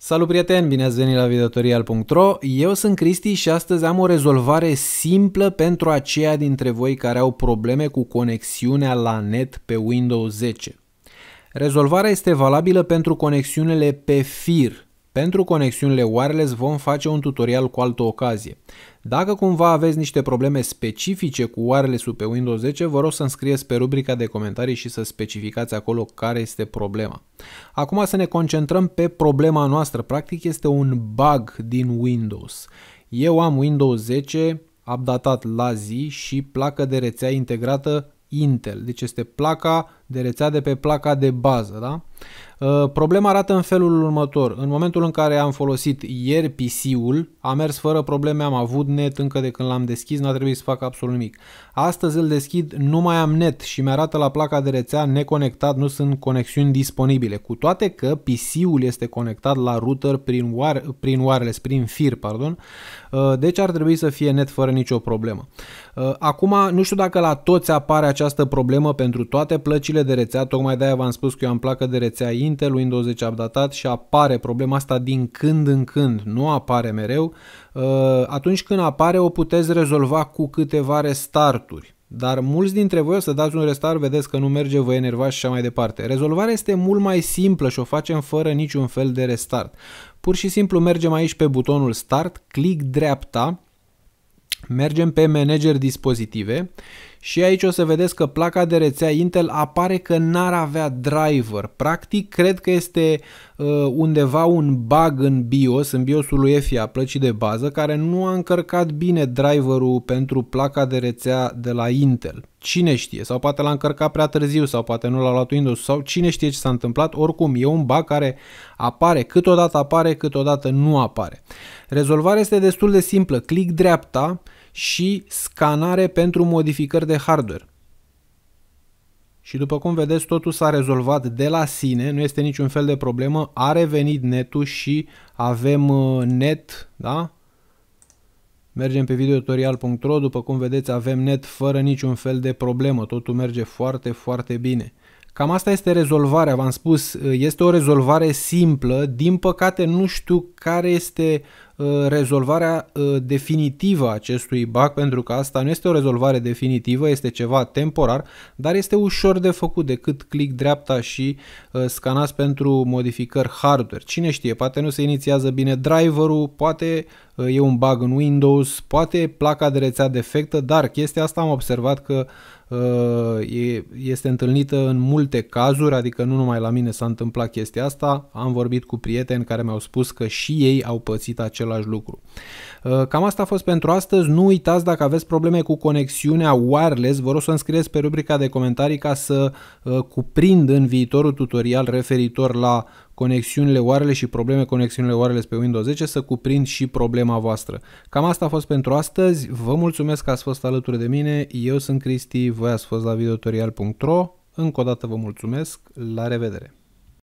Salut prieteni, bine ați venit la videotorial.ro, eu sunt Cristi și astăzi am o rezolvare simplă pentru aceia dintre voi care au probleme cu conexiunea la net pe Windows 10. Rezolvarea este valabilă pentru conexiunile pe fir, pentru conexiunile wireless vom face un tutorial cu altă ocazie. Dacă cumva aveți niște probleme specifice cu wireless-ul pe Windows 10, vă rog să înscrieți scrieți pe rubrica de comentarii și să specificați acolo care este problema. Acum să ne concentrăm pe problema noastră. Practic este un bug din Windows. Eu am Windows 10 updatat la zi și placă de rețea integrată Intel. Deci este placa de rețea de pe placa de bază. Da? Uh, problema arată în felul următor. În momentul în care am folosit ieri PC-ul, a mers fără probleme, am avut net încă de când l-am deschis, n-a trebuit să fac absolut nimic. Astăzi îl deschid, nu mai am net și mi-arată la placa de rețea neconectat, nu sunt conexiuni disponibile. Cu toate că PC-ul este conectat la router prin, wire, prin wireless, prin fir, pardon, uh, deci ar trebui să fie net fără nicio problemă. Uh, acum, nu știu dacă la toți apare această problemă pentru toate plăcile placurile de rețea, tocmai de-aia v-am spus că eu am placă de rețea Intel Windows 10 deci updatat și apare problema asta din când în când, nu apare mereu, uh, atunci când apare o puteți rezolva cu câteva restarturi. Dar mulți dintre voi o să dați un restart, vedeți că nu merge, vă enervați și așa mai departe. Rezolvarea este mult mai simplă și o facem fără niciun fel de restart. Pur și simplu mergem aici pe butonul Start, click dreapta, Mergem pe manager dispozitive și aici o să vedeți că placa de rețea Intel apare că n-ar avea driver. Practic, cred că este uh, undeva un bug în BIOS, în BIOS-ul lui EFI a plăcii de bază, care nu a încărcat bine driverul pentru placa de rețea de la Intel. Cine știe? Sau poate l-a încărcat prea târziu sau poate nu l-a luat Windows sau cine știe ce s-a întâmplat. Oricum, e un bug care apare, câteodată apare, câteodată nu apare. Rezolvarea este destul de simplă. Clic dreapta și scanare pentru modificări de hardware. Și după cum vedeți, totul s-a rezolvat de la sine, nu este niciun fel de problemă, a revenit netul și avem uh, net, da? Mergem pe videotorial.ro, după cum vedeți avem net fără niciun fel de problemă, totul merge foarte, foarte bine. Cam asta este rezolvarea, v-am spus, este o rezolvare simplă, din păcate nu știu care este Uh, rezolvarea uh, definitivă a acestui bug, pentru că asta nu este o rezolvare definitivă, este ceva temporar, dar este ușor de făcut decât click dreapta și uh, scanați pentru modificări hardware. Cine știe, poate nu se inițiază bine driverul, poate e un bug în Windows, poate placa de rețea defectă, dar chestia asta am observat că este întâlnită în multe cazuri, adică nu numai la mine s-a întâmplat chestia asta, am vorbit cu prieteni care mi-au spus că și ei au pățit acel același lucru. Uh, cam asta a fost pentru astăzi. Nu uitați dacă aveți probleme cu conexiunea wireless, vă rog să înscrieți pe rubrica de comentarii ca să uh, cuprind în viitorul tutorial referitor la conexiunile wireless și probleme conexiunile wireless pe Windows 10 să cuprind și problema voastră. Cam asta a fost pentru astăzi. Vă mulțumesc că ați fost alături de mine. Eu sunt Cristi, voi ați fost la videotutorial.ro. Încă o dată vă mulțumesc. La revedere!